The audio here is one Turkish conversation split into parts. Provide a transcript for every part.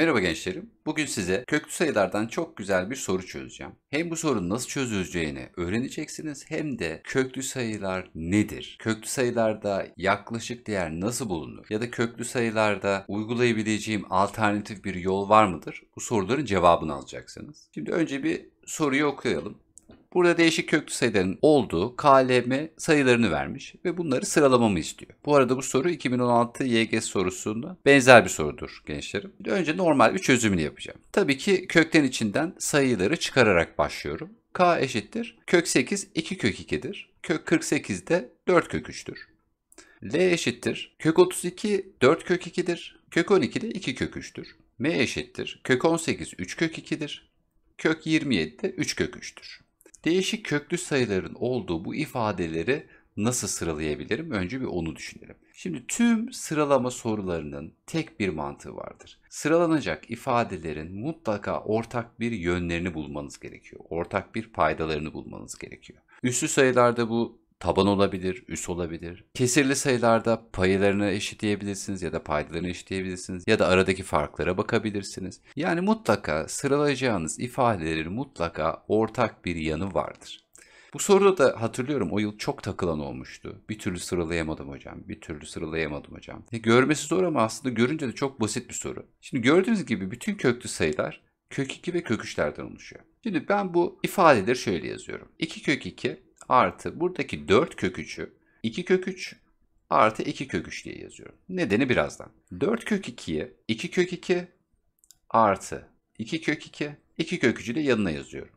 Merhaba gençlerim. Bugün size köklü sayılardan çok güzel bir soru çözeceğim. Hem bu sorunun nasıl çözüleceğini öğreneceksiniz hem de köklü sayılar nedir? Köklü sayılarda yaklaşık değer nasıl bulunur? Ya da köklü sayılarda uygulayabileceğim alternatif bir yol var mıdır? Bu soruların cevabını alacaksınız. Şimdi önce bir soruyu okuyalım. Burada değişik köklü sayıların olduğu KLM sayılarını vermiş ve bunları sıralamamı istiyor. Bu arada bu soru 2016 YGS sorusunda benzer bir sorudur gençlerim. Önce normal bir çözümünü yapacağım. Tabii ki kökten içinden sayıları çıkararak başlıyorum. K eşittir. Kök 8 2 kök 2'dir. Kök 48 de 4 kök 3'tür. L eşittir. Kök 32 4 kök 2'dir. Kök 12 de 2 kök 3'tür. M eşittir. Kök 18 3 kök 2'dir. Kök 27 de 3 kök 3'tür. Değişik köklü sayıların olduğu bu ifadeleri nasıl sıralayabilirim? Önce bir onu düşünelim. Şimdi tüm sıralama sorularının tek bir mantığı vardır. Sıralanacak ifadelerin mutlaka ortak bir yönlerini bulmanız gerekiyor. Ortak bir paydalarını bulmanız gerekiyor. Üslü sayılarda bu taban olabilir, üs olabilir. Kesirli sayılarda paylarını eşitleyebilirsiniz ya da paydalarını eşitleyebilirsiniz ya da aradaki farklara bakabilirsiniz. Yani mutlaka sıralayacağınız ifadelerin mutlaka ortak bir yanı vardır. Bu soruda da hatırlıyorum o yıl çok takılan olmuştu. Bir türlü sıralayamadım hocam. Bir türlü sıralayamadım hocam. E, görmesi zor ama aslında görünce de çok basit bir soru. Şimdi gördüğünüz gibi bütün köklü sayılar kök 2 ve kök 3'lerden oluşuyor. Şimdi ben bu ifadeleri şöyle yazıyorum. 2 kök 2 artı buradaki 4 kök 3'ü 2 kök 3 artı 2 kök 3 diye yazıyorum. Nedeni birazdan. 4 kök 2'ye 2 kök 2 artı 2 kök 2 2 kök 3'ü de yanına yazıyorum.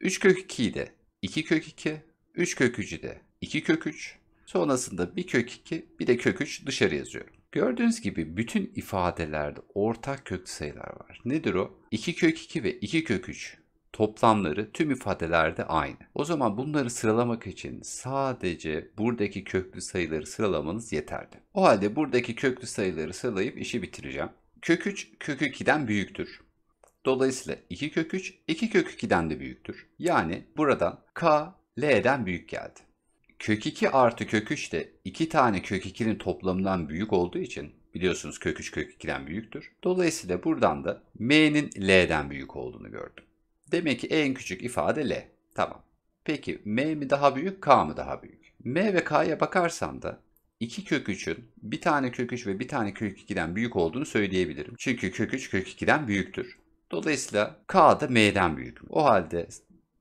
3 kök 2'yi de 2 kök 2 3 kök 3'ü de 2 kök 3 sonrasında bir kök 2 bir de kök 3 dışarı yazıyorum. Gördüğünüz gibi bütün ifadelerde ortak kök sayılar var. Nedir o? 2 kök 2 ve 2 kök 3 toplamları tüm ifadelerde aynı. O zaman bunları sıralamak için sadece buradaki köklü sayıları sıralamanız yeterli. O halde buradaki köklü sayıları sıralayıp işi bitireceğim. Kök 3 kök 2'den büyüktür. Dolayısıyla 2 kök 3 2 kök 2'den de büyüktür. Yani buradan k l'den büyük geldi. Kök 2 artı kök 3 de 2 tane kök 2'nin toplamından büyük olduğu için biliyorsunuz kök 3 kök 2'den büyüktür. Dolayısıyla buradan da m'nin l'den büyük olduğunu gördüm. Demek ki en küçük ifade L. Tamam. Peki M mi daha büyük, K mı daha büyük? M ve K'ya bakarsam da iki kök 3'ün bir tane kök 3 ve bir tane kök 2'den büyük olduğunu söyleyebilirim. Çünkü kök 3 kök 2'den büyüktür. Dolayısıyla K da M'den büyük. O halde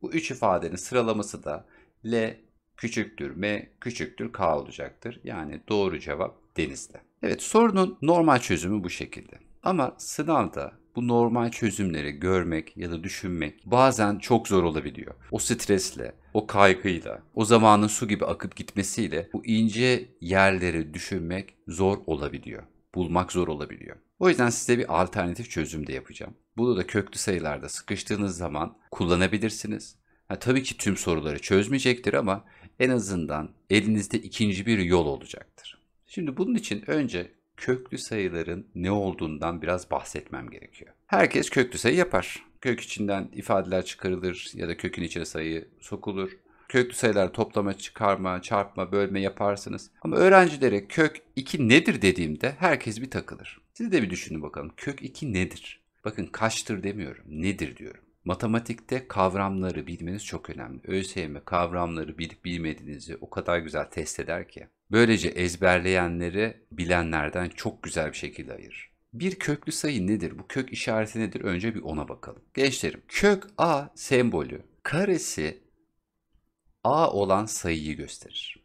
bu üç ifadenin sıralaması da L küçüktür, M küçüktür, K olacaktır. Yani doğru cevap denizde. Evet sorunun normal çözümü bu şekilde. Ama sınavda bu normal çözümleri görmek ya da düşünmek bazen çok zor olabiliyor. O stresle, o kaygıyla, o zamanın su gibi akıp gitmesiyle bu ince yerleri düşünmek zor olabiliyor. Bulmak zor olabiliyor. O yüzden size bir alternatif çözüm de yapacağım. Bunu da köklü sayılarda sıkıştığınız zaman kullanabilirsiniz. Ha, tabii ki tüm soruları çözmeyecektir ama en azından elinizde ikinci bir yol olacaktır. Şimdi bunun için önce köklü sayıların ne olduğundan biraz bahsetmem gerekiyor. Herkes köklü sayı yapar. Kök içinden ifadeler çıkarılır ya da kökün içine sayı sokulur. Köklü sayılar toplama, çıkarma, çarpma, bölme yaparsınız. Ama öğrencilere kök 2 nedir dediğimde herkes bir takılır. Siz de bir düşünün bakalım kök 2 nedir? Bakın kaçtır demiyorum, nedir diyorum. Matematikte kavramları bilmeniz çok önemli. ÖSYM kavramları bilip bilmediğinizi o kadar güzel test eder ki. Böylece ezberleyenleri bilenlerden çok güzel bir şekilde ayırır. Bir köklü sayı nedir? Bu kök işareti nedir? Önce bir ona bakalım. Gençlerim kök A sembolü karesi A olan sayıyı gösterir.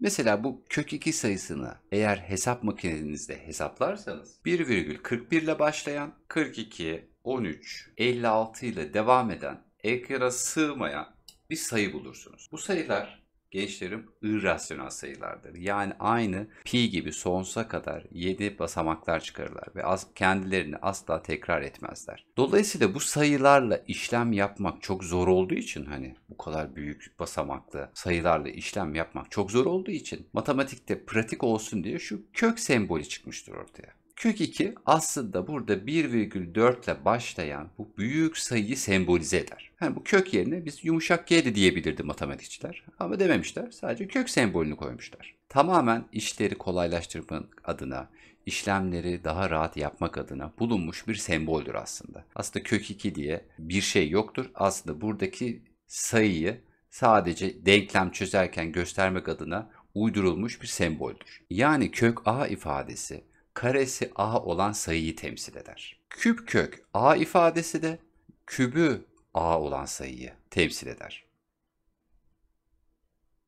Mesela bu kök 2 sayısını eğer hesap makinenizde hesaplarsanız 1,41 ile başlayan 42, 13, 56 ile devam eden, ekrana sığmayan bir sayı bulursunuz. Bu sayılar gençlerim irrasyonel sayılardır. Yani aynı pi gibi sonsuza kadar 7 basamaklar çıkarırlar ve az, kendilerini asla tekrar etmezler. Dolayısıyla bu sayılarla işlem yapmak çok zor olduğu için hani bu kadar büyük basamaklı sayılarla işlem yapmak çok zor olduğu için matematikte pratik olsun diye şu kök sembolü çıkmıştır ortaya. Kök 2 aslında burada 1,4 ile başlayan bu büyük sayıyı sembolize eder. Yani bu kök yerine biz yumuşak G de diyebilirdi matematikçiler. Ama dememişler. Sadece kök sembolünü koymuşlar. Tamamen işleri kolaylaştırmak adına, işlemleri daha rahat yapmak adına bulunmuş bir semboldür aslında. Aslında kök 2 diye bir şey yoktur. Aslında buradaki sayıyı sadece denklem çözerken göstermek adına uydurulmuş bir semboldür. Yani kök A ifadesi karesi a olan sayıyı temsil eder. Küp kök a ifadesi de kübü a olan sayıyı temsil eder.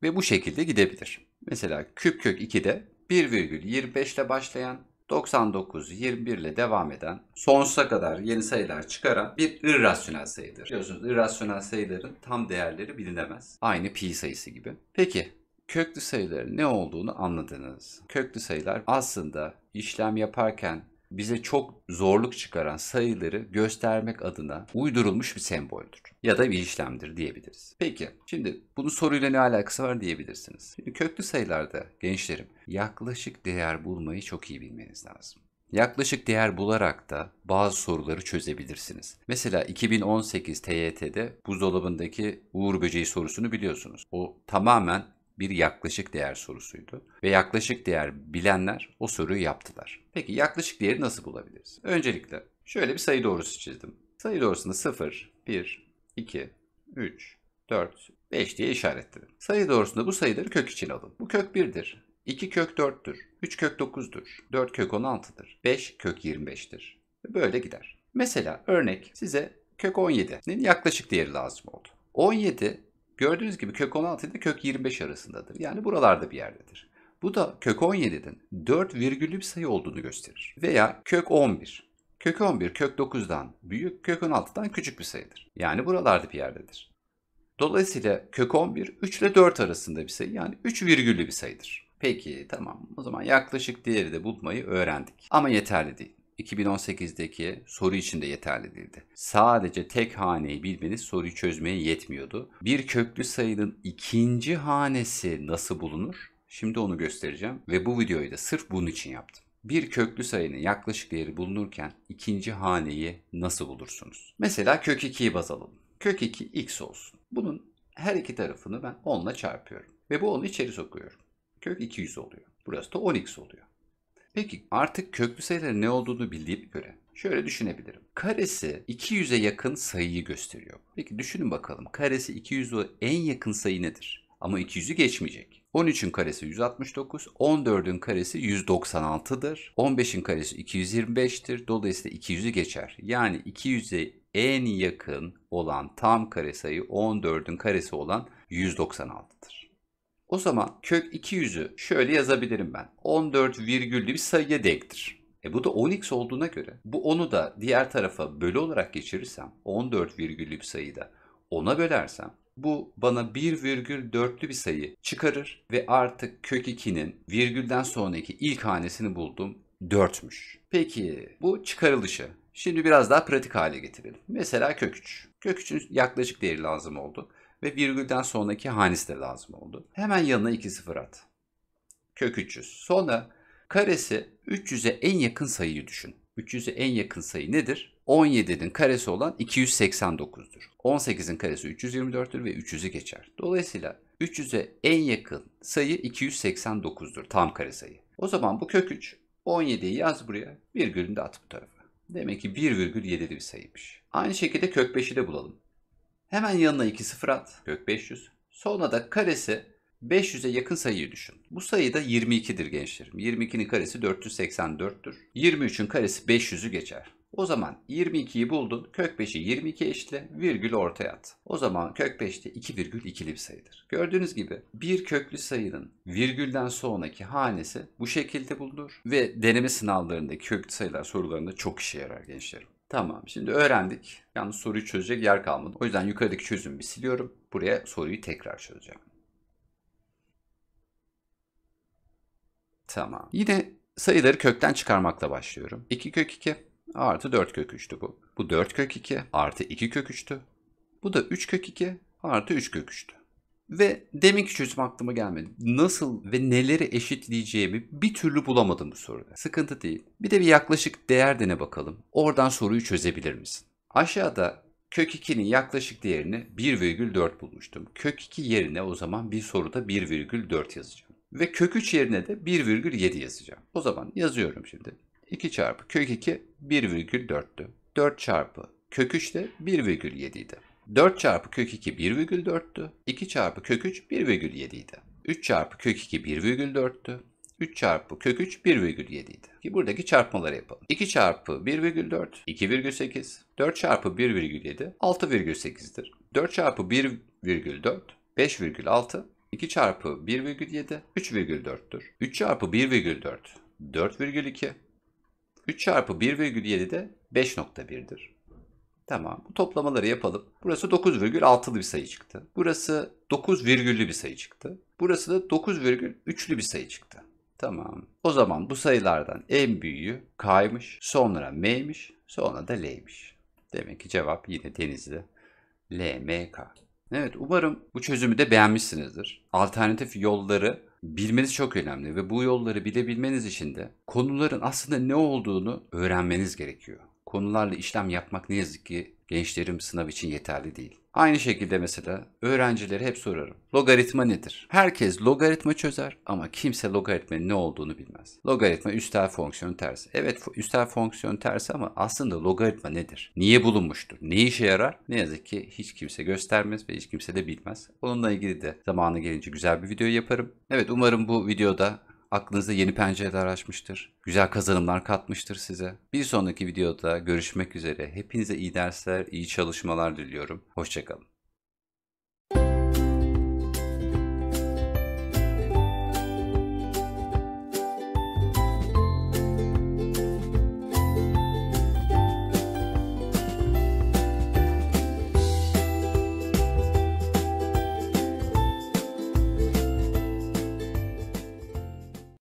Ve bu şekilde gidebilir. Mesela küp kök 2 2'de 1,25 ile başlayan 99, 21 ile devam eden, sonsuza kadar yeni sayılar çıkaran bir irrasyonel sayıdır. Biliyorsunuz irrasyonel sayıların tam değerleri bilinemez. Aynı pi sayısı gibi. Peki köklü sayıların ne olduğunu anladınız. Köklü sayılar aslında işlem yaparken bize çok zorluk çıkaran sayıları göstermek adına uydurulmuş bir semboldür ya da bir işlemdir diyebiliriz. Peki şimdi bunu soruyla ne alakası var diyebilirsiniz. Şimdi köklü sayılarda gençlerim yaklaşık değer bulmayı çok iyi bilmeniz lazım. Yaklaşık değer bularak da bazı soruları çözebilirsiniz. Mesela 2018 TYT'de buzdolabındaki Uğur böceği sorusunu biliyorsunuz. O tamamen bir yaklaşık değer sorusuydu ve yaklaşık değer bilenler o soruyu yaptılar. Peki yaklaşık değeri nasıl bulabiliriz? Öncelikle şöyle bir sayı doğrusu çizdim. Sayı doğrusunu 0, 1, 2, 3, 4, 5 diye işaretledim. Sayı doğrusunda bu sayıları kök için alın. Bu kök 1'dir. 2 kök 4'tür. 3 kök 9'dur. 4 kök 16'dır. 5 kök 25'tir. Böyle gider. Mesela örnek size kök 17'nin yaklaşık değeri lazım oldu. 17 Gördüğünüz gibi kök 16 ile kök 25 arasındadır. Yani buralarda bir yerdedir. Bu da kök 17'nin 4 virgüllü bir sayı olduğunu gösterir. Veya kök 11. Kök 11 kök 9'dan büyük, kök 16'dan küçük bir sayıdır. Yani buralarda bir yerdedir. Dolayısıyla kök 11 3 ile 4 arasında bir sayı yani 3 virgüllü bir sayıdır. Peki tamam o zaman yaklaşık değeri de bulmayı öğrendik. Ama yeterli değil. 2018'deki soru için de yeterli değildi. Sadece tek haneyi bilmeniz soruyu çözmeye yetmiyordu. Bir köklü sayının ikinci hanesi nasıl bulunur? Şimdi onu göstereceğim ve bu videoyu da sırf bunun için yaptım. Bir köklü sayının yaklaşık değeri bulunurken ikinci haneyi nasıl bulursunuz? Mesela kök 2'yi baz alalım. Kök 2 x olsun. Bunun her iki tarafını ben 10 ile çarpıyorum. Ve bu 10'u içeri sokuyorum. Kök 200 oluyor. Burası da 10x oluyor. Peki artık köklü sayıların ne olduğunu bildiğim göre şöyle düşünebilirim. Karesi 200'e yakın sayıyı gösteriyor. Peki düşünün bakalım karesi 200'e en yakın sayı nedir? Ama 200'ü geçmeyecek. 13'ün karesi 169, 14'ün karesi 196'dır. 15'in karesi 225'tir. Dolayısıyla 200'ü geçer. Yani 200'e en yakın olan tam kare sayı 14'ün karesi olan 196'dır. O zaman kök 200'ü şöyle yazabilirim ben. 14 virgüllü bir sayıya denktir. E bu da 10x olduğuna göre bu 10'u da diğer tarafa bölü olarak geçirirsem 14 virgüllü bir sayıda 10'a bölersem bu bana 1,4'lü bir sayı çıkarır ve artık kök 2'nin virgülden sonraki ilk hanesini buldum 4'müş. Peki bu çıkarılışı Şimdi biraz daha pratik hale getirelim. Mesela kök 3. Kök 3'ün yaklaşık değeri lazım oldu ve virgülden sonraki hanesi de lazım oldu. Hemen yanına 2 sıfır at. Kök 300. Sonra karesi 300'e en yakın sayıyı düşün. 300'e en yakın sayı nedir? 17'nin karesi olan 289'dur. 18'in karesi 324'tür ve 300'ü geçer. Dolayısıyla 300'e en yakın sayı 289'dur tam kare sayı. O zaman bu kök 3 17'yi yaz buraya virgülünü de at bu tarafa. Demek ki 1,7'li bir sayıymış. Aynı şekilde kök 5'i de bulalım. Hemen yanına 2 sıfır at. kök 500. Sonra da karesi 500'e yakın sayıyı düşün. Bu sayı da 22'dir gençlerim. 22'nin karesi 484'tür. 23'ün karesi 500'ü geçer. O zaman 22'yi buldun. Kök 5'i 22 eşitle virgül ortaya at. O zaman kök 5 de 2,2'li bir sayıdır. Gördüğünüz gibi bir köklü sayının virgülden sonraki hanesi bu şekilde bulunur ve deneme sınavlarında köklü sayılar sorularında çok işe yarar gençlerim. Tamam şimdi öğrendik. Yani soruyu çözecek yer kalmadı. O yüzden yukarıdaki çözümü bir siliyorum. Buraya soruyu tekrar çözeceğim. Tamam. Yine sayıları kökten çıkarmakla başlıyorum. 2 kök 2 artı 4 kök 3'tü bu. Bu 4 kök 2 artı 2 kök 3'tü. Bu da 3 kök 2 artı 3 kök 3'tü. Ve deminki çözüm aklıma gelmedi. Nasıl ve neleri eşitleyeceğimi bir türlü bulamadım bu soruda. Sıkıntı değil. Bir de bir yaklaşık değer dene bakalım. Oradan soruyu çözebilir misin? Aşağıda kök 2'nin yaklaşık değerini 1,4 bulmuştum. Kök 2 yerine o zaman bir soruda 1,4 yazacağım. Ve kök 3 yerine de 1,7 yazacağım. O zaman yazıyorum şimdi. 2 çarpı kök 2 1,4'tü. 4 çarpı kök 3 de 1,7 idi. 4 çarpı kök 2 1,4'tü. 2 çarpı kök 3 1,7 idi. 3 çarpı kök 2 1,4'tü. 3 çarpı kök 3 1,7 idi. Ki buradaki çarpmaları yapalım. 2 çarpı 1,4 2,8. 4 çarpı 1,7 6,8'dir. 4 çarpı 1,4 5,6. 2 çarpı 1,7 3,4'tür. 3 çarpı 1,4 4,2. 3 çarpı 1,7 de 5,1'dir. Tamam. Bu toplamaları yapalım. Burası 9,6'lı bir sayı çıktı. Burası 9 virgüllü bir sayı çıktı. Burası da 9,3'lü bir sayı çıktı. Tamam. O zaman bu sayılardan en büyüğü K'ymış, sonra M'ymiş, sonra da L'ymiş. Demek ki cevap yine Denizli. L, M, K. Evet umarım bu çözümü de beğenmişsinizdir. Alternatif yolları bilmeniz çok önemli ve bu yolları bilebilmeniz için de konuların aslında ne olduğunu öğrenmeniz gerekiyor konularla işlem yapmak ne yazık ki gençlerim sınav için yeterli değil. Aynı şekilde mesela öğrencilere hep sorarım. Logaritma nedir? Herkes logaritma çözer ama kimse logaritmanın ne olduğunu bilmez. Logaritma üstel fonksiyon tersi. Evet üstel fonksiyon tersi ama aslında logaritma nedir? Niye bulunmuştur? Ne işe yarar? Ne yazık ki hiç kimse göstermez ve hiç kimse de bilmez. Onunla ilgili de zamanı gelince güzel bir video yaparım. Evet umarım bu videoda Aklınıza yeni pencereler açmıştır. Güzel kazanımlar katmıştır size. Bir sonraki videoda görüşmek üzere. Hepinize iyi dersler, iyi çalışmalar diliyorum. Hoşçakalın.